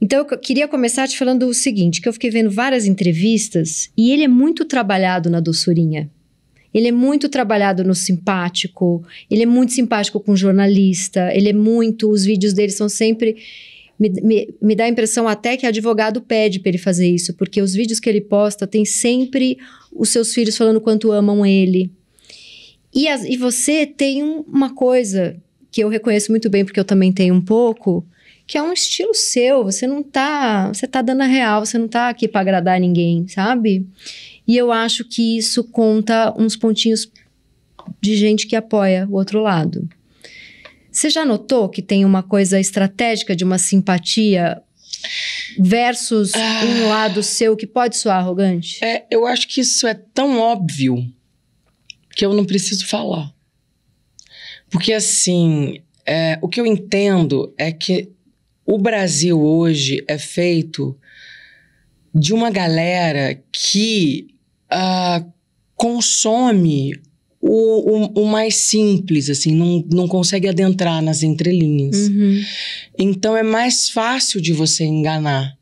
Então, eu queria começar te falando o seguinte, que eu fiquei vendo várias entrevistas e ele é muito trabalhado na doçurinha. Ele é muito trabalhado no simpático, ele é muito simpático com jornalista, ele é muito... Os vídeos dele são sempre... Me, me, me dá a impressão até que advogado pede para ele fazer isso, porque os vídeos que ele posta tem sempre os seus filhos falando quanto amam ele. E, as, e você tem uma coisa que eu reconheço muito bem, porque eu também tenho um pouco que é um estilo seu, você não tá, você tá dando a real, você não tá aqui para agradar ninguém, sabe? E eu acho que isso conta uns pontinhos de gente que apoia o outro lado. Você já notou que tem uma coisa estratégica de uma simpatia versus ah, um lado seu que pode soar arrogante? É, eu acho que isso é tão óbvio que eu não preciso falar. Porque assim, é, o que eu entendo é que o Brasil hoje é feito de uma galera que uh, consome o, o, o, mais simples, assim, não, não consegue adentrar nas entrelinhas. Uhum. Então é mais fácil de você enganar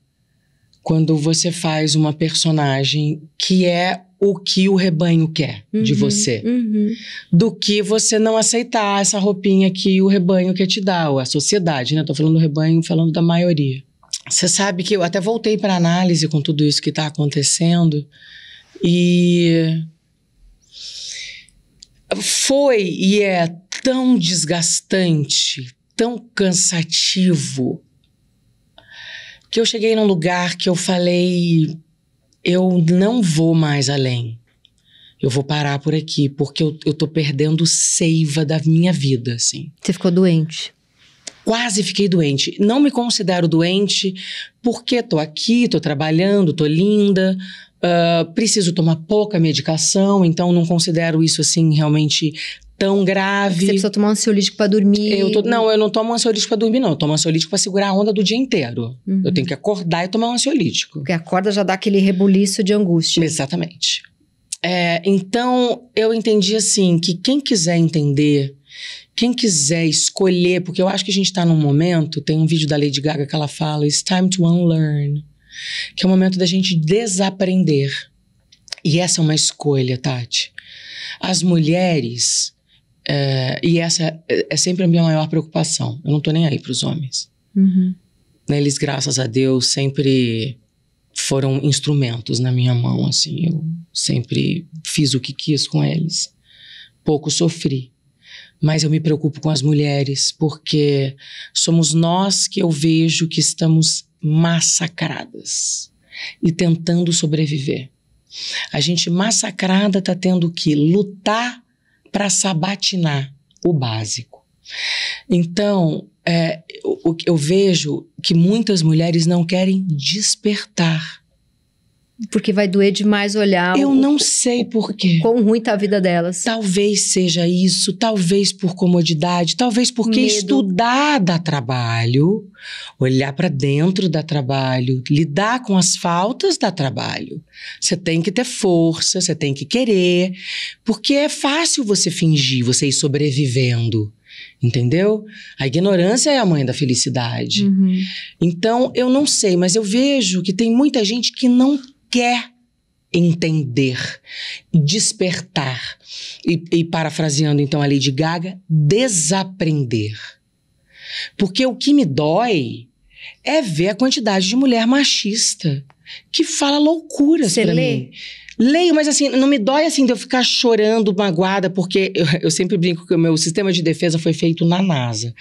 quando você faz uma personagem que é o que o rebanho quer uhum, de você, uhum. do que você não aceitar essa roupinha que o rebanho quer te dar, ou a sociedade, né? Tô falando do rebanho, falando da maioria. Você sabe que eu até voltei para análise com tudo isso que está acontecendo e foi e é tão desgastante, tão cansativo que eu cheguei num lugar que eu falei: eu não vou mais além. Eu vou parar por aqui, porque eu, eu tô perdendo seiva da minha vida, assim. Você ficou doente? Quase fiquei doente. Não me considero doente porque tô aqui, tô trabalhando, tô linda, Uh, preciso tomar pouca medicação, então não considero isso assim realmente tão é grave. Você precisa tomar um ansiolítico para dormir. Eu tô, não, eu não tomo ansiolítico para dormir, não. Eu tomo ansiolítico para segurar a onda do dia inteiro. Uhum. Eu tenho que acordar e tomar um ansiolítico. Porque acorda já dá aquele rebuliço de angústia. Exatamente. É, então, eu entendi assim que quem quiser entender, quem quiser escolher, porque eu acho que a gente está num momento, tem um vídeo da Lady Gaga que ela fala, It's time to unlearn, que é o momento da gente desaprender. E essa é uma escolha, Tati. As mulheres, é, e essa é, é, sempre a minha maior preocupação. Eu não tô nem aí pros homens. Uhum. Né, eles, graças a Deus, sempre foram instrumentos na minha mão, assim. Eu sempre fiz o que quis com eles. Pouco sofri. Mas eu me preocupo com as mulheres, porque somos nós que eu vejo que estamos massacradas e tentando sobreviver. A gente massacrada está tendo que lutar para sabatinar o básico. Então, é, eu, eu vejo que muitas mulheres não querem despertar porque vai doer demais olhar. Eu o, não sei por quê. Quão ruim tá a vida delas. Talvez seja isso, talvez por comodidade, talvez porque Medo. estudar dá trabalho, olhar para dentro dá trabalho, lidar com as faltas dá trabalho. Você tem que ter força, você tem que querer, porque é fácil você fingir, você ir sobrevivendo. Entendeu? A ignorância é a mãe da felicidade. Uhum. Então, eu não sei, mas eu vejo que tem muita gente que não quer entender, despertar e, e parafraseando então a Lady Gaga, desaprender. Porque o que me dói é ver a quantidade de mulher machista que fala loucuras para mim. Leio, mas assim, não me dói assim de eu ficar chorando magoada, porque eu, eu, sempre brinco que o meu sistema de defesa foi feito na NASA.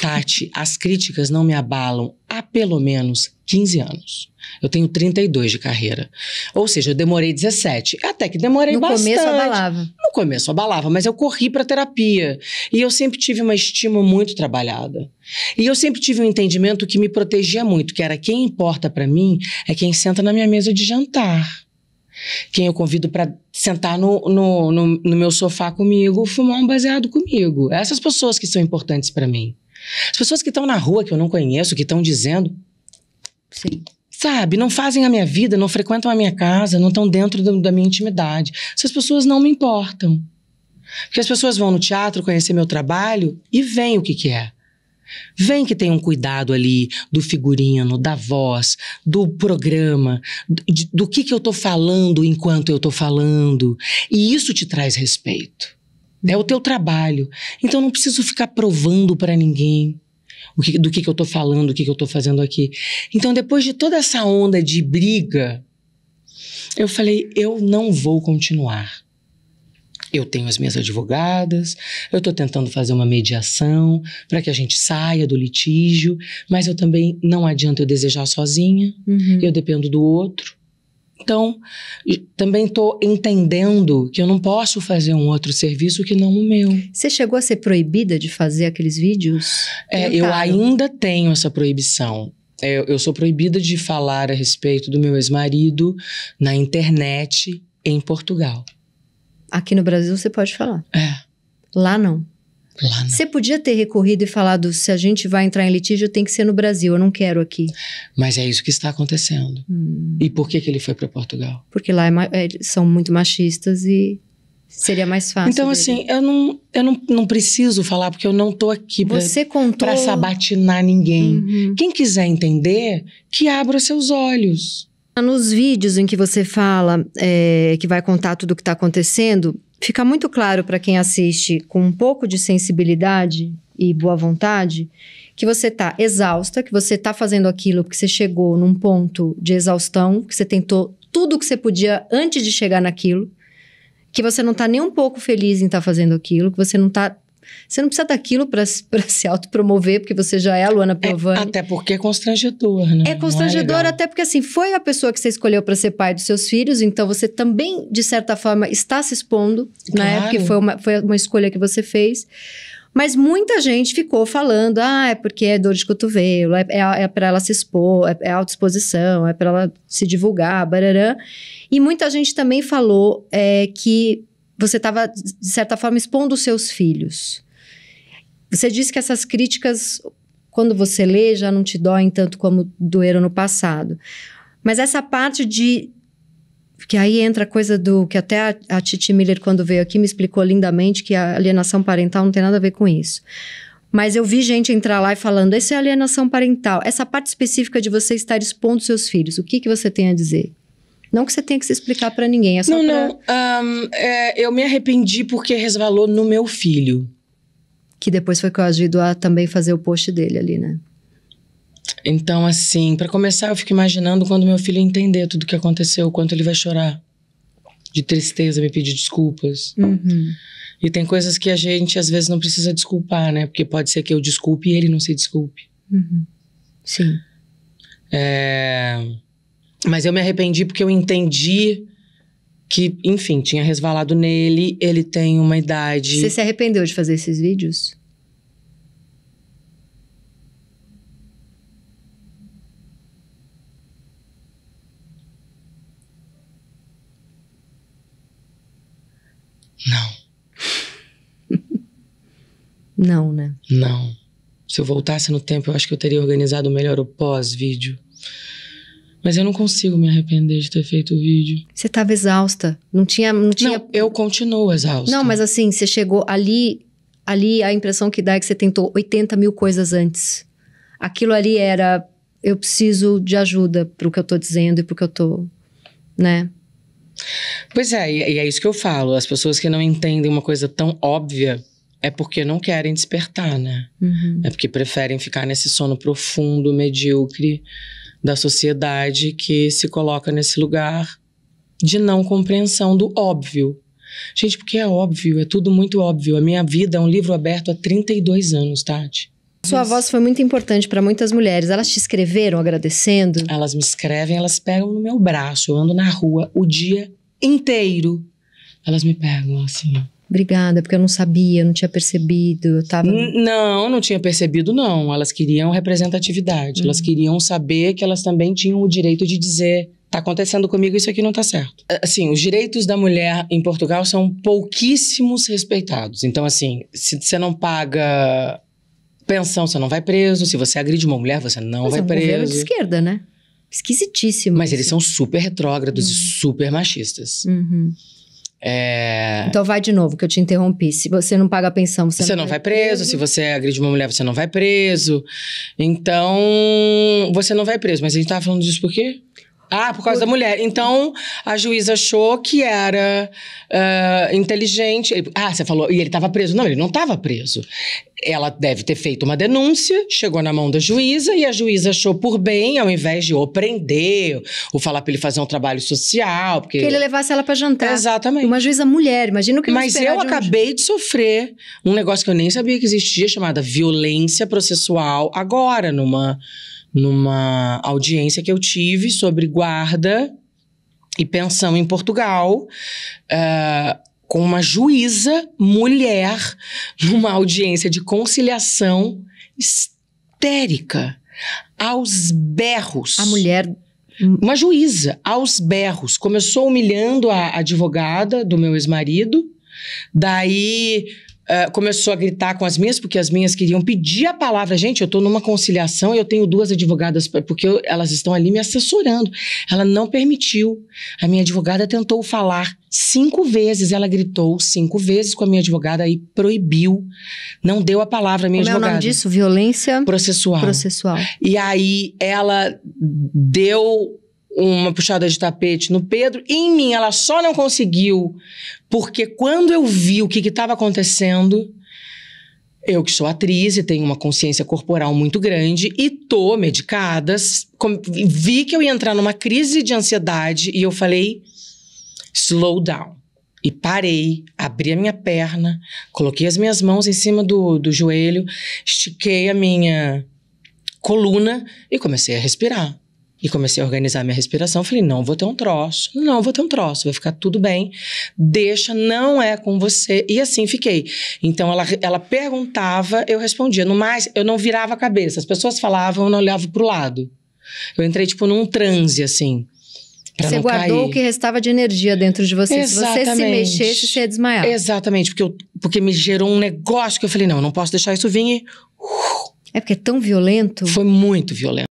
Tati, as críticas não me abalam há pelo menos 15 anos. Eu tenho 32 de carreira. Ou seja, eu demorei 17. Até que demorei no bastante. No começo abalava. No começo abalava, mas eu corri para terapia. E eu sempre tive uma estima muito trabalhada. E eu sempre tive um entendimento que me protegia muito, que era quem importa para mim é quem senta na minha mesa de jantar. Quem eu convido para sentar no, no, no, no meu sofá comigo, fumar um baseado comigo. Essas pessoas que são importantes para mim. As pessoas que estão na rua que eu não conheço, que estão dizendo. Sim. Sabe, não fazem a minha vida, não frequentam a minha casa, não estão dentro do, da minha intimidade. Essas pessoas não me importam. Porque as pessoas vão no teatro conhecer meu trabalho e veem o que, que é. Vem que tem um cuidado ali do figurino, da voz, do programa, do, do que, que eu estou falando enquanto eu estou falando. E isso te traz respeito. É o teu trabalho. Então não preciso ficar provando para ninguém o que, do que, que eu estou falando, o que, que eu estou fazendo aqui. Então depois de toda essa onda de briga, eu falei, eu não vou continuar. Eu tenho as minhas advogadas, eu estou tentando fazer uma mediação para que a gente saia do litígio, mas eu também não adianta eu desejar sozinha, uhum. eu dependo do outro. Então, também estou entendendo que eu não posso fazer um outro serviço que não o meu. Você chegou a ser proibida de fazer aqueles vídeos? É, eu ainda tenho essa proibição. Eu, é, eu sou proibida de falar a respeito do meu ex-marido na internet em Portugal. Aqui no Brasil você pode falar. É. Lá não. Você podia ter recorrido e falado: se a gente vai entrar em litígio, tem que ser no Brasil, eu não quero aqui. Mas é isso que está acontecendo. Hum. E por que, que ele foi para Portugal? Porque lá é, é, são muito machistas e seria mais fácil. Então, dele. assim, eu, não, eu não, não preciso falar, porque eu não estou aqui para contou... sabatinar ninguém. Uhum. Quem quiser entender, que abra seus olhos. Nos vídeos em que você fala é, que vai contar tudo o que está acontecendo, fica muito claro para quem assiste com um pouco de sensibilidade e boa vontade que você está exausta, que você está fazendo aquilo porque você chegou num ponto de exaustão, que você tentou tudo o que você podia antes de chegar naquilo, que você não está nem um pouco feliz em estar tá fazendo aquilo, que você não está você não precisa daquilo para se autopromover, porque você já é a Luana é, Piovani. É, até porque é constrangedor, né? É, é constrangedor, é até porque assim, foi a pessoa que você escolheu para ser pai dos seus filhos, então você também, de certa forma, está se expondo, né? claro. né? Porque foi uma, foi uma escolha que você fez. Mas muita gente ficou falando, ah, é porque é dor de cotovelo, é, é, é para ela se expor, é, é autoexposição, é para ela se divulgar, barará. E muita gente também falou é, que você estava, de certa forma, expondo os seus filhos. Você disse que essas críticas, quando você lê, já não te doem tanto como doeram no passado. Mas essa parte de. Que aí entra a coisa do. Que até a, a Titi Miller, quando veio aqui, me explicou lindamente que a alienação parental não tem nada a ver com isso. Mas eu vi gente entrar lá e falando: essa é alienação parental. Essa parte específica de você estar expondo seus filhos, o que, que você tem a dizer? Não que você tenha que se explicar para ninguém. É só não, pra... não. Um, é, eu me arrependi porque resvalou no meu filho. Que depois foi coagido a também fazer o post dele ali, né? Então, assim, para começar, eu fico imaginando quando meu filho entender tudo o que aconteceu, o quanto ele vai chorar de tristeza, me pedir desculpas. Uhum. E tem coisas que a gente às vezes não precisa desculpar, né? Porque pode ser que eu desculpe e ele não se desculpe. Uhum. Sim. É... Mas eu me arrependi porque eu entendi que, enfim, tinha resvalado nele, ele tem uma idade. Você se arrependeu de fazer esses vídeos? Não. Não, né? Não. Se eu voltasse no tempo, eu acho que eu teria organizado melhor o pós-vídeo. Mas eu não consigo me arrepender de ter feito o vídeo. Você estava exausta. Não tinha, não tinha. Não, eu continuo exausta. Não, mas assim, você chegou ali. Ali a impressão que dá é que você tentou 80 mil coisas antes. Aquilo ali era. Eu preciso de ajuda pro que eu tô dizendo e pro que eu tô. Né? Pois é, e é isso que eu falo. As pessoas que não entendem uma coisa tão óbvia é porque não querem despertar, né? Uhum. É porque preferem ficar nesse sono profundo, medíocre da sociedade que se coloca nesse lugar de não compreensão do óbvio. Gente, porque é óbvio, é tudo muito óbvio. A minha vida é um livro aberto há 32 anos, Tati. Sua Mas... voz foi muito importante para muitas mulheres. Elas te escreveram agradecendo? Elas me escrevem, elas pegam no meu braço. Eu ando na rua o dia inteiro. Elas me pegam assim. Obrigada, porque eu não sabia, não tinha percebido, eu tava... Não, não tinha percebido, não. Elas queriam representatividade, uhum. elas queriam saber que elas também tinham o direito de dizer tá acontecendo comigo, isso aqui não tá certo. Assim, os direitos da mulher em Portugal são pouquíssimos respeitados. Então, assim, se você não paga pensão, você não vai preso. Se você agride uma mulher, você não Mas vai é um preso. de esquerda, né? Esquisitíssimo. Mas isso. eles são super retrógrados uhum. e super machistas. Uhum. É... Então vai de novo, que eu te interrompi. Se você não paga a pensão, você, você não, não vai, vai preso. preso. Se você agride uma mulher, você não vai preso. Então, você não vai preso. Mas a gente tava falando disso por quê? Ah, por causa por... da mulher. Então, a juíza achou que era uh, inteligente. Ah, você falou, e ele estava preso. Não, ele não estava preso. Ela deve ter feito uma denúncia, chegou na mão da juíza e a juíza achou por bem, ao invés de o prender, ou falar para ele fazer um trabalho social. Porque... Que ele levasse ela para jantar. Exatamente. Uma juíza mulher, imagina o que Mas eu de acabei um... de sofrer um negócio que eu nem sabia que existia, chamada violência processual, agora, numa numa audiência que eu tive sobre guarda e pensão em Portugal. Uh, com uma juíza mulher numa audiência de conciliação histérica, aos berros. A mulher. Uma juíza, aos berros. Começou humilhando a advogada do meu ex-marido, daí Uh, começou a gritar com as minhas, porque as minhas queriam pedir a palavra. Gente, eu estou numa conciliação e eu tenho duas advogadas, porque eu, elas estão ali me assessorando. Ela não permitiu. A minha advogada tentou falar cinco vezes. Ela gritou cinco vezes com a minha advogada e proibiu. Não deu a palavra à minha Como advogada. Como é o nome disso? Violência... Processual. Processual. E aí ela deu uma puxada de tapete no Pedro. E em mim, ela só não conseguiu, porque quando eu vi o que estava acontecendo, eu que sou atriz e tenho uma consciência corporal muito grande e tô medicada, vi que eu ia entrar numa crise de ansiedade e eu falei, slow down. E parei, abri a minha perna, coloquei as minhas mãos em cima do, do joelho, estiquei a minha coluna e comecei a respirar. E comecei a organizar minha respiração. Falei, não vou ter um troço, não vou ter um troço, vai ficar tudo bem. Deixa, não é com você. E assim fiquei. Então ela, ela perguntava, eu respondia. No mais, eu não virava a cabeça. As pessoas falavam, eu não olhava pro lado. Eu entrei, tipo, num transe, assim. Você guardou cair. o que restava de energia dentro de você. Exatamente. Se você se mexesse, você ia desmaiar. Exatamente, porque, eu, porque me gerou um negócio que eu falei, não, não posso deixar isso vir e... É porque é tão violento. Foi muito violento.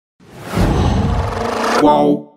Qual?